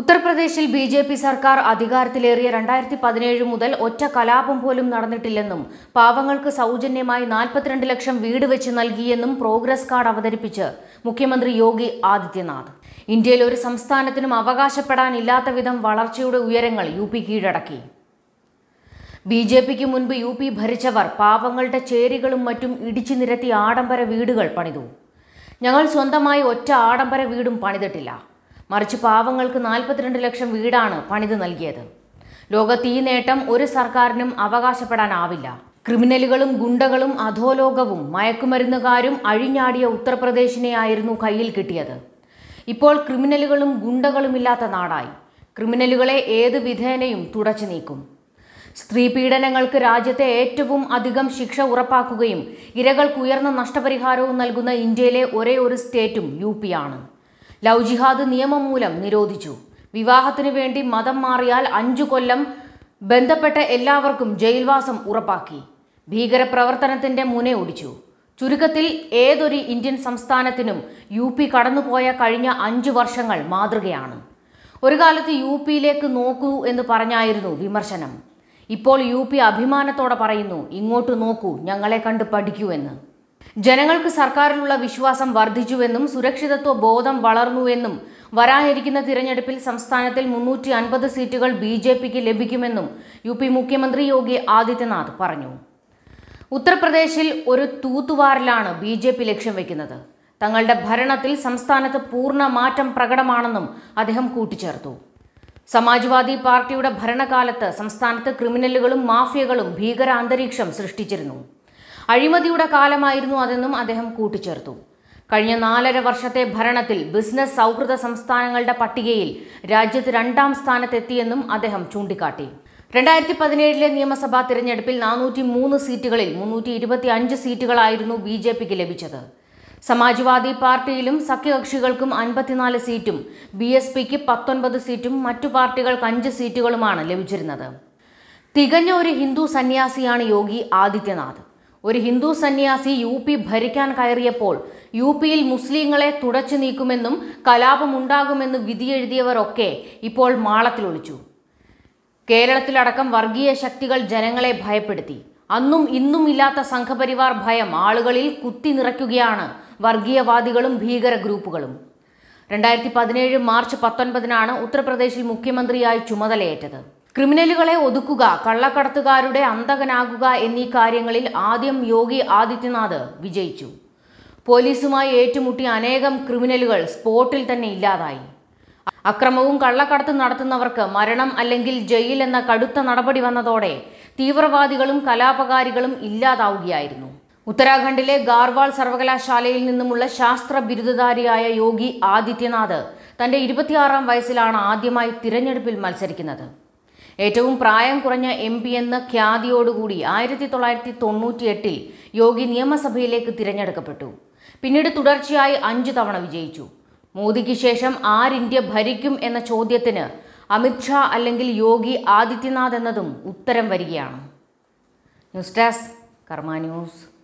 ഉത്തർപ്രദേശിൽ B J P സർക്കാർ അധികാരത്തിലേറിയ രണ്ടായിരത്തി പതിനേഴ് മുതൽ ഒറ്റ കലാപം പോലും നടന്നിട്ടില്ലെന്നും പാവങ്ങൾക്ക് സൗജന്യമായി നാൽപ്പത്തിരണ്ട് ലക്ഷം വീട് വെച്ച് നൽകിയെന്നും പ്രോഗ്രസ് കാർഡ് അവതരിപ്പിച്ച് മുഖ്യമന്ത്രി യോഗി ആദിത്യനാഥ് ഇന്ത്യയിൽ ഒരു സംസ്ഥാനത്തിനും അവകാശപ്പെടാനില്ലാത്ത വിധം വളർച്ചയുടെ ഉയരങ്ങൾ യു പി കീഴടക്കി ബി ജെ പിക്ക് മുൻപ് യു പി ഭരിച്ചവർ പാവങ്ങളുടെ ചേരികളും മറ്റും ഇടിച്ചു നിരത്തി ആഡംബര വീടുകൾ പണിതു ഞങ്ങൾ സ്വന്തമായി ഒറ്റ ആഡംബര വീടും പണിതിട്ടില്ല മറിച്ച് പാവങ്ങൾക്ക് നാൽപ്പത്തിരണ്ട് ലക്ഷം വീടാണ് പണിത് നൽകിയത് ലോകത്ത് ഈ നേട്ടം ഒരു സർക്കാരിനും അവകാശപ്പെടാനാവില്ല ക്രിമിനലുകളും ഗുണ്ടകളും അധോലോകവും മയക്കുമരുന്നുകാരും അഴിഞ്ഞാടിയ ഉത്തർപ്രദേശിനെ ആയിരുന്നു കയ്യിൽ കിട്ടിയത് ഇപ്പോൾ ക്രിമിനലുകളും ഗുണ്ടകളുമില്ലാത്ത നാടായി ക്രിമിനലുകളെ ഏത് വിധേനയും തുടച്ചു നീക്കും സ്ത്രീ പീഡനങ്ങൾക്ക് രാജ്യത്തെ ഏറ്റവും അധികം ശിക്ഷ ഉറപ്പാക്കുകയും ഇരകൾക്കുയർന്ന നഷ്ടപരിഹാരവും നൽകുന്ന ഇന്ത്യയിലെ ഒരേ ഒരു സ്റ്റേറ്റും യു ആണ് ലവ് ജിഹാദ് നിയമം മൂലം നിരോധിച്ചു വിവാഹത്തിനു വേണ്ടി മതം മാറിയാൽ അഞ്ചു കൊല്ലം ബന്ധപ്പെട്ട എല്ലാവർക്കും ജയിൽവാസം ഉറപ്പാക്കി ഭീകരപ്രവർത്തനത്തിന്റെ മുനയൊടിച്ചു ചുരുക്കത്തിൽ ഏതൊരു ഇന്ത്യൻ സംസ്ഥാനത്തിനും യു പി കടന്നുപോയ കഴിഞ്ഞ അഞ്ചു വർഷങ്ങൾ മാതൃകയാണ് ഒരു കാലത്ത് യു പിയിലേക്ക് നോക്കൂ എന്ന് പറഞ്ഞായിരുന്നു വിമർശനം ഇപ്പോൾ യു പി അഭിമാനത്തോടെ പറയുന്നു ഇങ്ങോട്ട് നോക്കൂ ഞങ്ങളെ കണ്ട് പഠിക്കൂ എന്ന് ജനങ്ങൾക്ക് സർക്കാരിലുള്ള വിശ്വാസം വർദ്ധിച്ചുവെന്നും സുരക്ഷിതത്വ ബോധം വളർന്നുവെന്നും വരാനിരിക്കുന്ന തിരഞ്ഞെടുപ്പിൽ സംസ്ഥാനത്തിൽ മുന്നൂറ്റി അൻപത് സീറ്റുകൾ ബി ജെ പിക്ക് ലഭിക്കുമെന്നും യു പി മുഖ്യമന്ത്രി യോഗി ആദിത്യനാഥ് പറഞ്ഞു ഉത്തർപ്രദേശിൽ ഒരു തൂത്തുവാറിലാണ് ബി ജെ പി ലക്ഷ്യം വെക്കുന്നത് തങ്ങളുടെ ഭരണത്തിൽ സംസ്ഥാനത്ത് പൂർണ്ണ മാറ്റം പ്രകടമാണെന്നും അദ്ദേഹം കൂട്ടിച്ചേർത്തു സമാജ്വാദി പാർട്ടിയുടെ ഭരണകാലത്ത് സംസ്ഥാനത്ത് ക്രിമിനലുകളും മാഫിയകളും ഭീകര അന്തരീക്ഷം സൃഷ്ടിച്ചിരുന്നു അഴിമതിയുടെ കാലമായിരുന്നു അതെന്നും അദ്ദേഹം കൂട്ടിച്ചേർത്തു കഴിഞ്ഞ നാലര വർഷത്തെ ഭരണത്തിൽ ബിസിനസ് സൗഹൃദ സംസ്ഥാനങ്ങളുടെ പട്ടികയിൽ രാജ്യത്ത് രണ്ടാം സ്ഥാനത്തെത്തിയെന്നും അദ്ദേഹം ചൂണ്ടിക്കാട്ടി രണ്ടായിരത്തി പതിനേഴിലെ നിയമസഭാ തിരഞ്ഞെടുപ്പിൽ നാനൂറ്റി മൂന്ന് സീറ്റുകളിൽ മുന്നൂറ്റി ഇരുപത്തി അഞ്ച് സീറ്റുകളായിരുന്നു ബി ജെ പിക്ക് ലഭിച്ചത് സമാജ്വാദി പാർട്ടിയിലും സഖ്യകക്ഷികൾക്കും അൻപത്തിനാല് സീറ്റും ബി എസ് പിക്ക് പത്തൊൻപത് സീറ്റും മറ്റു പാർട്ടികൾക്ക് അഞ്ച് സീറ്റുകളുമാണ് ലഭിച്ചിരുന്നത് തികഞ്ഞ ഒരു ഹിന്ദു സന്യാസിയാണ് യോഗി ആദിത്യനാഥ് ഒരു ഹിന്ദു സന്യാസി യു പി ഭരിക്കാൻ കയറിയപ്പോൾ യു പിയിൽ മുസ്ലിങ്ങളെ തുടച്ചു നീക്കുമെന്നും കലാപമുണ്ടാകുമെന്നും വിധിയെഴുതിയവരൊക്കെ ഇപ്പോൾ മാളത്തിലൊളിച്ചു കേരളത്തിലടക്കം വർഗീയ ശക്തികൾ ജനങ്ങളെ ഭയപ്പെടുത്തി അന്നും ഇന്നും ഇല്ലാത്ത സംഘപരിവാർ ഭയം ആളുകളിൽ കുത്തി നിറയ്ക്കുകയാണ് വർഗീയവാദികളും ഭീകര ഗ്രൂപ്പുകളും രണ്ടായിരത്തി പതിനേഴ് മാർച്ച് പത്തൊൻപതിനാണ് ഉത്തർപ്രദേശിൽ മുഖ്യമന്ത്രിയായി ചുമതലയേറ്റത് ക്രിമിനലുകളെ ഒതുക്കുക കള്ളക്കടത്തുകാരുടെ അന്തകനാകുക എന്നീ കാര്യങ്ങളിൽ ആദ്യം യോഗി ആദിത്യനാഥ് വിജയിച്ചു പോലീസുമായി ഏറ്റുമുട്ടി അനേകം ക്രിമിനലുകൾ സ്പോട്ടിൽ തന്നെ ഇല്ലാതായി അക്രമവും കള്ളക്കടത്തും നടത്തുന്നവർക്ക് മരണം അല്ലെങ്കിൽ ജയിൽ എന്ന കടുത്ത നടപടി വന്നതോടെ തീവ്രവാദികളും കലാപകാരികളും ഇല്ലാതാവുകയായിരുന്നു ഉത്തരാഖണ്ഡിലെ ഗാർവാൾ സർവകലാശാലയിൽ നിന്നുമുള്ള ശാസ്ത്ര ബിരുദധാരിയായ യോഗി ആദിത്യനാഥ് തന്റെ ഇരുപത്തിയാറാം വയസ്സിലാണ് ആദ്യമായി തിരഞ്ഞെടുപ്പിൽ മത്സരിക്കുന്നത് ഏറ്റവും പ്രായം കുറഞ്ഞ എം പി എന്ന ഖ്യാതിയോടുകൂടി ആയിരത്തി തൊള്ളായിരത്തി തൊണ്ണൂറ്റിയെട്ടിൽ യോഗി നിയമസഭയിലേക്ക് തിരഞ്ഞെടുക്കപ്പെട്ടു പിന്നീട് തുടർച്ചയായി അഞ്ച് തവണ വിജയിച്ചു മോദിക്ക് ശേഷം ആരിന്ത്യ ഭരിക്കും എന്ന ചോദ്യത്തിന് അമിത്ഷാ അല്ലെങ്കിൽ യോഗി ആദിത്യനാഥ് എന്നതും ഉത്തരം വരികയാണ് ന്യൂസ് ഡെസ്ക് കർമ്മ ന്യൂസ്